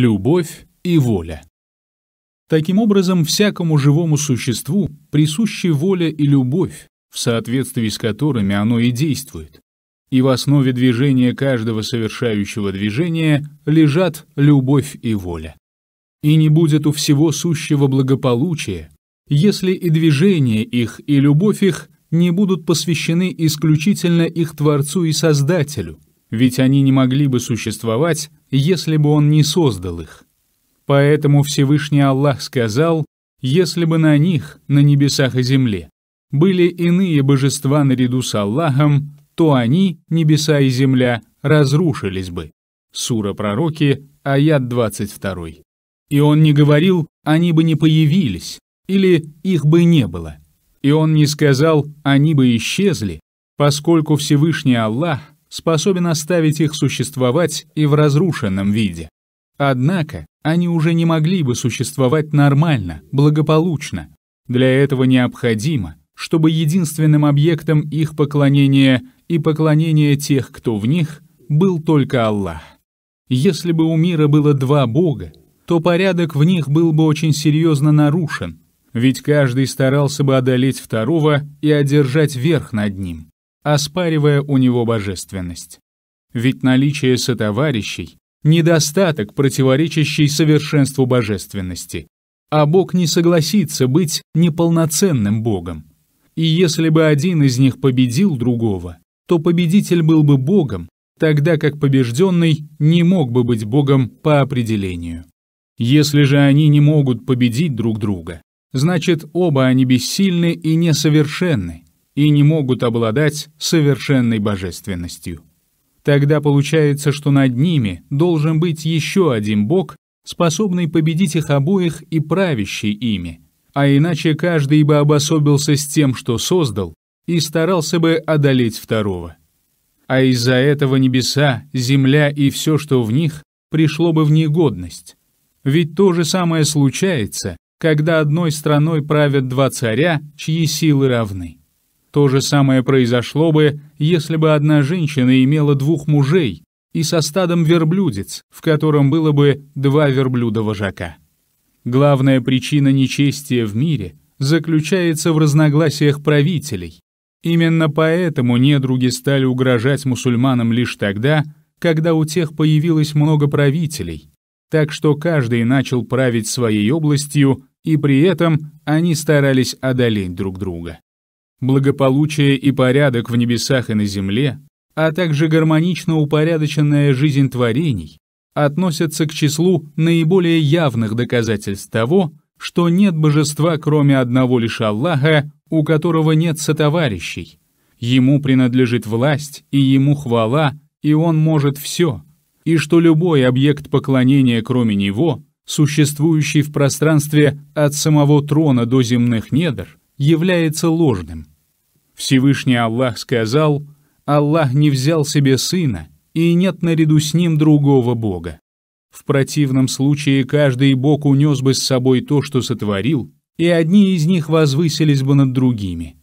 любовь и воля. Таким образом, всякому живому существу присущи воля и любовь, в соответствии с которыми оно и действует. И в основе движения каждого совершающего движения лежат любовь и воля. И не будет у всего сущего благополучия, если и движение их, и любовь их не будут посвящены исключительно их Творцу и Создателю – ведь они не могли бы существовать, если бы он не создал их. Поэтому Всевышний Аллах сказал, если бы на них, на небесах и земле, были иные божества наряду с Аллахом, то они, небеса и земля, разрушились бы. Сура пророки, аят 22. И он не говорил, они бы не появились, или их бы не было. И он не сказал, они бы исчезли, поскольку Всевышний Аллах способен оставить их существовать и в разрушенном виде. Однако они уже не могли бы существовать нормально, благополучно. Для этого необходимо, чтобы единственным объектом их поклонения и поклонения тех, кто в них, был только Аллах. Если бы у мира было два бога, то порядок в них был бы очень серьезно нарушен, ведь каждый старался бы одолеть второго и одержать верх над ним оспаривая у него божественность. Ведь наличие сотоварищей — недостаток, противоречащий совершенству божественности, а Бог не согласится быть неполноценным Богом. И если бы один из них победил другого, то победитель был бы Богом, тогда как побежденный не мог бы быть Богом по определению. Если же они не могут победить друг друга, значит, оба они бессильны и несовершенны, и не могут обладать совершенной божественностью. Тогда получается, что над ними должен быть еще один бог, способный победить их обоих и правящий ими. А иначе каждый бы обособился с тем, что создал, и старался бы одолеть второго. А из-за этого небеса, земля и все, что в них, пришло бы в негодность. Ведь то же самое случается, когда одной страной правят два царя, чьи силы равны. То же самое произошло бы, если бы одна женщина имела двух мужей и со стадом верблюдец, в котором было бы два верблюда-вожака. Главная причина нечестия в мире заключается в разногласиях правителей. Именно поэтому недруги стали угрожать мусульманам лишь тогда, когда у тех появилось много правителей, так что каждый начал править своей областью, и при этом они старались одолеть друг друга благополучие и порядок в небесах и на земле, а также гармонично упорядоченная жизнь творений, относятся к числу наиболее явных доказательств того, что нет божества, кроме одного лишь Аллаха, у которого нет сотоварищей. Ему принадлежит власть, и ему хвала, и он может все, и что любой объект поклонения, кроме него, существующий в пространстве от самого трона до земных недр, является ложным. Всевышний Аллах сказал, «Аллах не взял себе сына, и нет наряду с ним другого Бога. В противном случае каждый Бог унес бы с собой то, что сотворил, и одни из них возвысились бы над другими.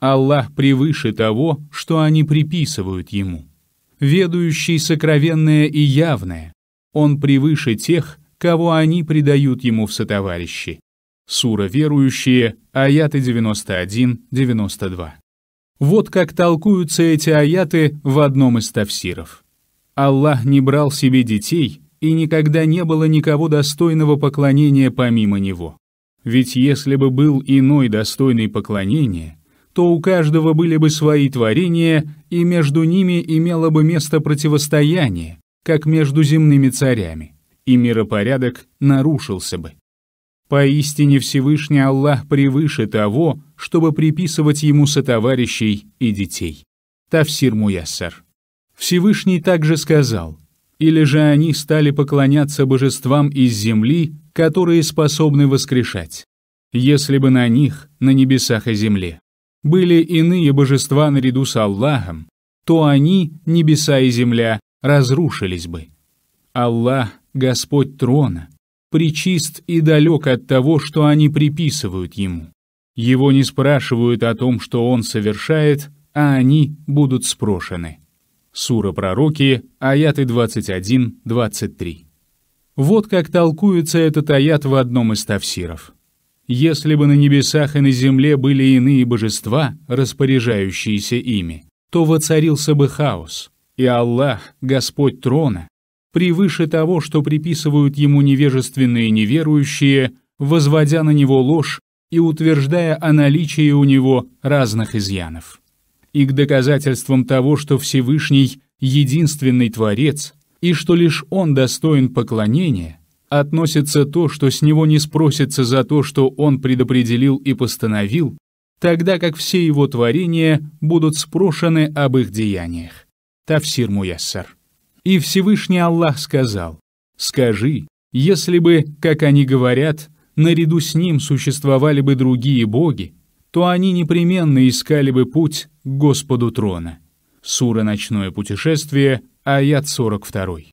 Аллах превыше того, что они приписывают Ему. Ведущий сокровенное и явное, Он превыше тех, кого они предают Ему в сотоварищи. Сура «Верующие», аяты 91-92. Вот как толкуются эти аяты в одном из тафсиров. Аллах не брал себе детей, и никогда не было никого достойного поклонения помимо него. Ведь если бы был иной достойный поклонения, то у каждого были бы свои творения, и между ними имело бы место противостояние, как между земными царями, и миропорядок нарушился бы. Поистине Всевышний Аллах превыше того, чтобы приписывать ему сотоварищей и детей. Тавсир Муяссар. Всевышний также сказал, или же они стали поклоняться божествам из земли, которые способны воскрешать, если бы на них, на небесах и земле, были иные божества наряду с Аллахом, то они, небеса и земля, разрушились бы. Аллах — Господь трона, причист и далек от того, что они приписывают ему. Его не спрашивают о том, что он совершает, а они будут спрошены. Сура Пророки, аяты 21-23. Вот как толкуется этот аят в одном из тафсиров. Если бы на небесах и на земле были иные божества, распоряжающиеся ими, то воцарился бы хаос, и Аллах, Господь трона, превыше того, что приписывают ему невежественные неверующие, возводя на него ложь и утверждая о наличии у него разных изъянов. И к доказательствам того, что Всевышний – единственный Творец, и что лишь Он достоин поклонения, относится то, что с него не спросится за то, что Он предопределил и постановил, тогда как все его творения будут спрошены об их деяниях. Тафсир Муяссар и Всевышний Аллах сказал, «Скажи, если бы, как они говорят, наряду с ним существовали бы другие боги, то они непременно искали бы путь к Господу трона». Сура «Ночное путешествие», аят 42.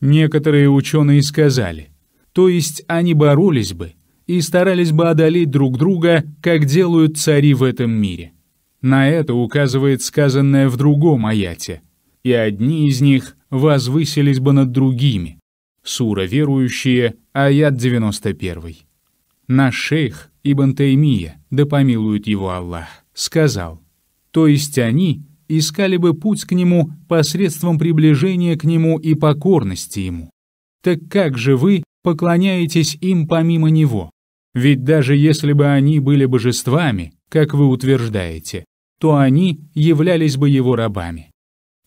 Некоторые ученые сказали, то есть они боролись бы и старались бы одолеть друг друга, как делают цари в этом мире. На это указывает сказанное в другом аяте – и одни из них возвысились бы над другими. Сура верующие, аят 91. Наш шейх Ибн Таймия, да помилует его Аллах, сказал, «То есть они искали бы путь к нему посредством приближения к нему и покорности ему. Так как же вы поклоняетесь им помимо него? Ведь даже если бы они были божествами, как вы утверждаете, то они являлись бы его рабами.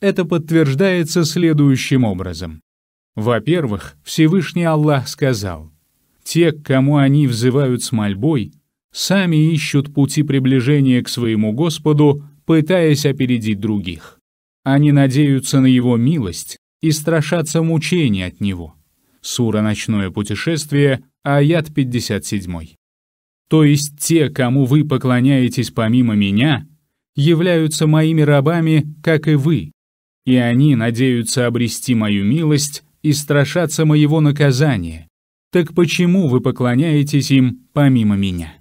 Это подтверждается следующим образом. Во-первых, Всевышний Аллах сказал, «Те, к кому они взывают с мольбой, сами ищут пути приближения к своему Господу, пытаясь опередить других. Они надеются на Его милость и страшатся мучений от Него». Сура «Ночное путешествие», аят 57. То есть те, кому вы поклоняетесь помимо меня, являются моими рабами, как и вы, и они надеются обрести мою милость и страшатся моего наказания. Так почему вы поклоняетесь им помимо меня?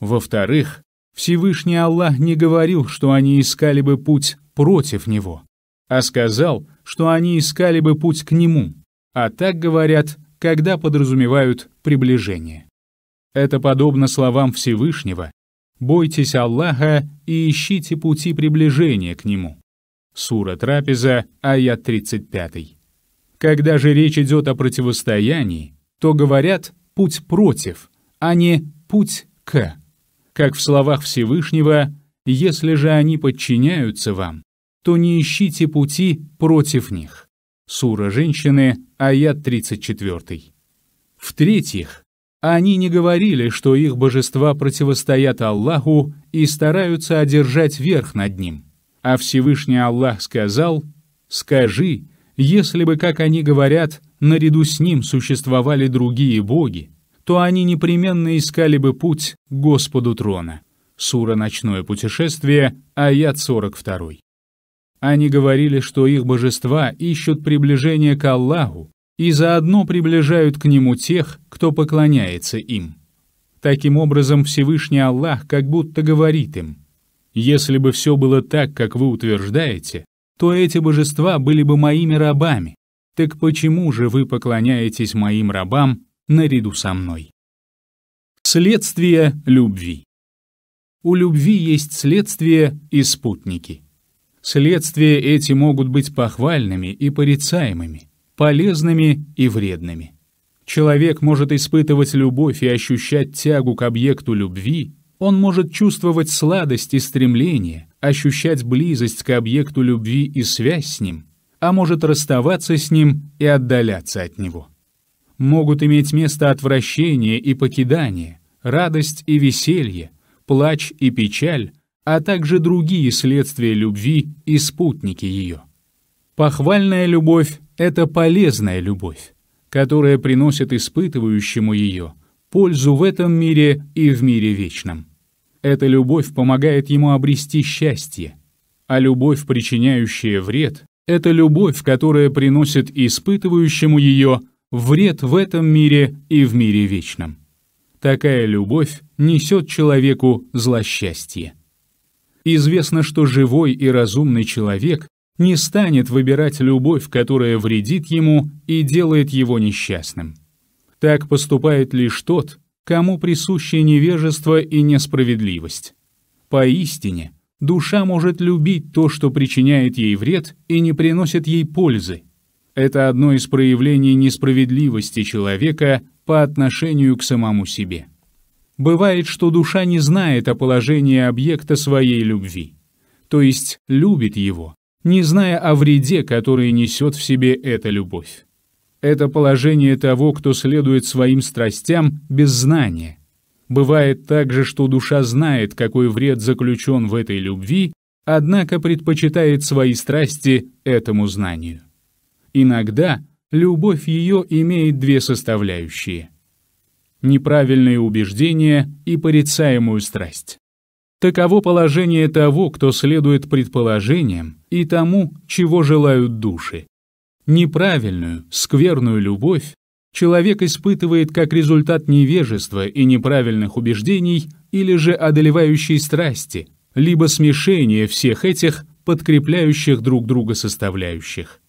Во-вторых, Всевышний Аллах не говорил, что они искали бы путь против Него, а сказал, что они искали бы путь к Нему, а так говорят, когда подразумевают приближение. Это подобно словам Всевышнего «Бойтесь Аллаха и ищите пути приближения к Нему». Сура Трапеза, аят 35. Когда же речь идет о противостоянии, то говорят «путь против», а не «путь к». Как в словах Всевышнего «Если же они подчиняются вам, то не ищите пути против них». Сура Женщины, аят 34. В-третьих, они не говорили, что их божества противостоят Аллаху и стараются одержать верх над ним – а Всевышний Аллах сказал, «Скажи, если бы, как они говорят, наряду с ним существовали другие боги, то они непременно искали бы путь к Господу трона». Сура «Ночное путешествие», аят 42. Они говорили, что их божества ищут приближение к Аллаху и заодно приближают к Нему тех, кто поклоняется им. Таким образом, Всевышний Аллах как будто говорит им – если бы все было так, как вы утверждаете, то эти божества были бы моими рабами. Так почему же вы поклоняетесь моим рабам наряду со мной? Следствие любви. У любви есть следствие и спутники. Следствия эти могут быть похвальными и порицаемыми, полезными и вредными. Человек может испытывать любовь и ощущать тягу к объекту любви, он может чувствовать сладость и стремление, ощущать близость к объекту любви и связь с ним, а может расставаться с ним и отдаляться от него. Могут иметь место отвращение и покидание, радость и веселье, плач и печаль, а также другие следствия любви и спутники ее. Похвальная любовь — это полезная любовь, которая приносит испытывающему ее пользу в этом мире и в мире вечном. Эта любовь помогает ему обрести счастье. А любовь, причиняющая вред, это любовь, которая приносит испытывающему ее вред в этом мире и в мире вечном. Такая любовь несет человеку злосчастье. Известно, что живой и разумный человек не станет выбирать любовь, которая вредит ему и делает его несчастным. Так поступает лишь тот, кому присуще невежество и несправедливость. Поистине, душа может любить то, что причиняет ей вред и не приносит ей пользы. Это одно из проявлений несправедливости человека по отношению к самому себе. Бывает, что душа не знает о положении объекта своей любви, то есть любит его, не зная о вреде, который несет в себе эта любовь. Это положение того, кто следует своим страстям без знания. Бывает также, что душа знает, какой вред заключен в этой любви, однако предпочитает свои страсти этому знанию. Иногда любовь ее имеет две составляющие – неправильные убеждения и порицаемую страсть. Таково положение того, кто следует предположениям и тому, чего желают души, неправильную, скверную любовь человек испытывает как результат невежества и неправильных убеждений или же одолевающей страсти, либо смешение всех этих подкрепляющих друг друга составляющих.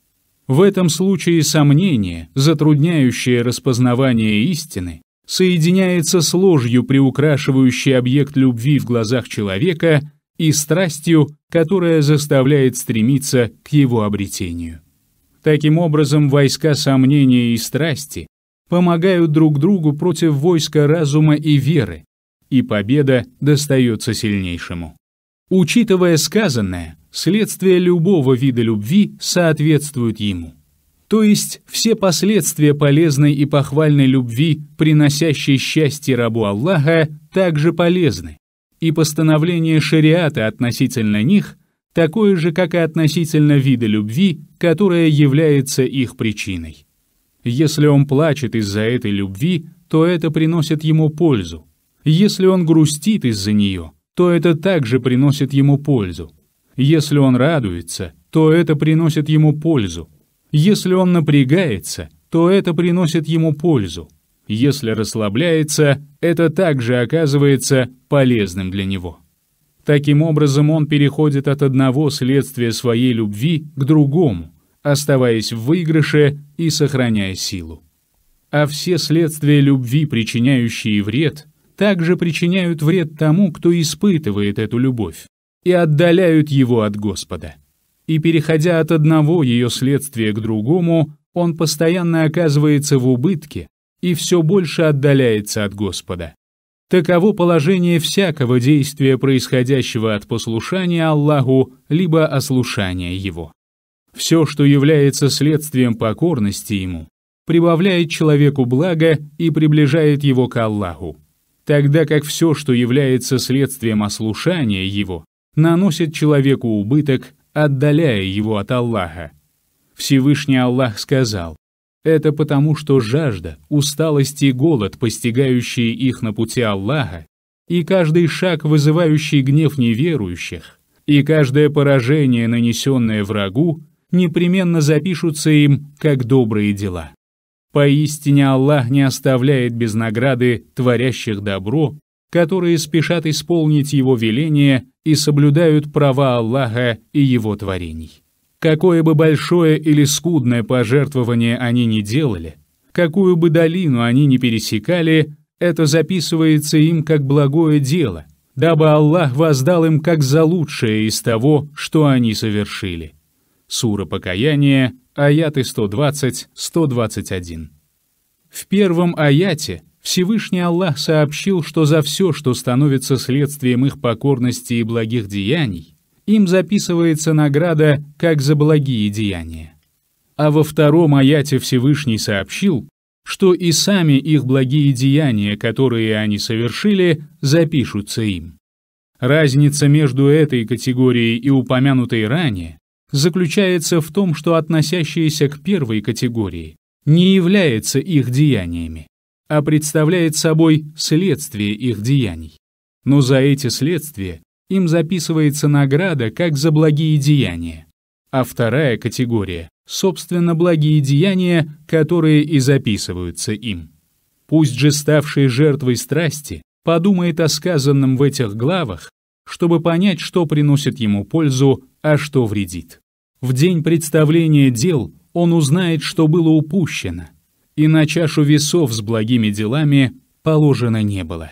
В этом случае сомнение, затрудняющее распознавание истины, соединяется с ложью, приукрашивающей объект любви в глазах человека, и страстью, которая заставляет стремиться к его обретению. Таким образом, войска сомнения и страсти помогают друг другу против войска разума и веры, и победа достается сильнейшему. Учитывая сказанное, следствие любого вида любви соответствует ему. То есть все последствия полезной и похвальной любви, приносящей счастье рабу Аллаха, также полезны, и постановление шариата относительно них такое же, как и относительно вида любви, которая является их причиной. Если он плачет из-за этой любви, то это приносит ему пользу. Если он грустит из-за нее, то это также приносит ему пользу. Если он радуется, то это приносит ему пользу. Если он напрягается, то это приносит ему пользу. Если расслабляется, это также оказывается полезным для него. Таким образом, он переходит от одного следствия своей любви к другому, оставаясь в выигрыше и сохраняя силу. А все следствия любви, причиняющие вред, также причиняют вред тому, кто испытывает эту любовь, и отдаляют его от Господа. И переходя от одного ее следствия к другому, он постоянно оказывается в убытке и все больше отдаляется от Господа. Таково положение всякого действия, происходящего от послушания Аллаху, либо ослушания Его. Все, что является следствием покорности Ему, прибавляет человеку благо и приближает его к Аллаху, тогда как все, что является следствием ослушания Его, наносит человеку убыток, отдаляя его от Аллаха. Всевышний Аллах сказал, это потому, что жажда, усталость и голод, постигающие их на пути Аллаха, и каждый шаг, вызывающий гнев неверующих, и каждое поражение, нанесенное врагу, непременно запишутся им как добрые дела. Поистине Аллах не оставляет без награды творящих добро, которые спешат исполнить Его веление и соблюдают права Аллаха и Его творений. Какое бы большое или скудное пожертвование они ни делали, какую бы долину они ни пересекали, это записывается им как благое дело, дабы Аллах воздал им как за лучшее из того, что они совершили. Сура Покаяние, аяты 120-121. В первом аяте Всевышний Аллах сообщил, что за все, что становится следствием их покорности и благих деяний, им записывается награда как за благие деяния. А во втором аяте Всевышний сообщил, что и сами их благие деяния, которые они совершили, запишутся им. Разница между этой категорией и упомянутой ранее заключается в том, что относящиеся к первой категории не являются их деяниями, а представляет собой следствие их деяний. Но за эти следствия им записывается награда как за благие деяния. А вторая категория — собственно благие деяния, которые и записываются им. Пусть же ставший жертвой страсти подумает о сказанном в этих главах, чтобы понять, что приносит ему пользу, а что вредит. В день представления дел он узнает, что было упущено, и на чашу весов с благими делами положено не было.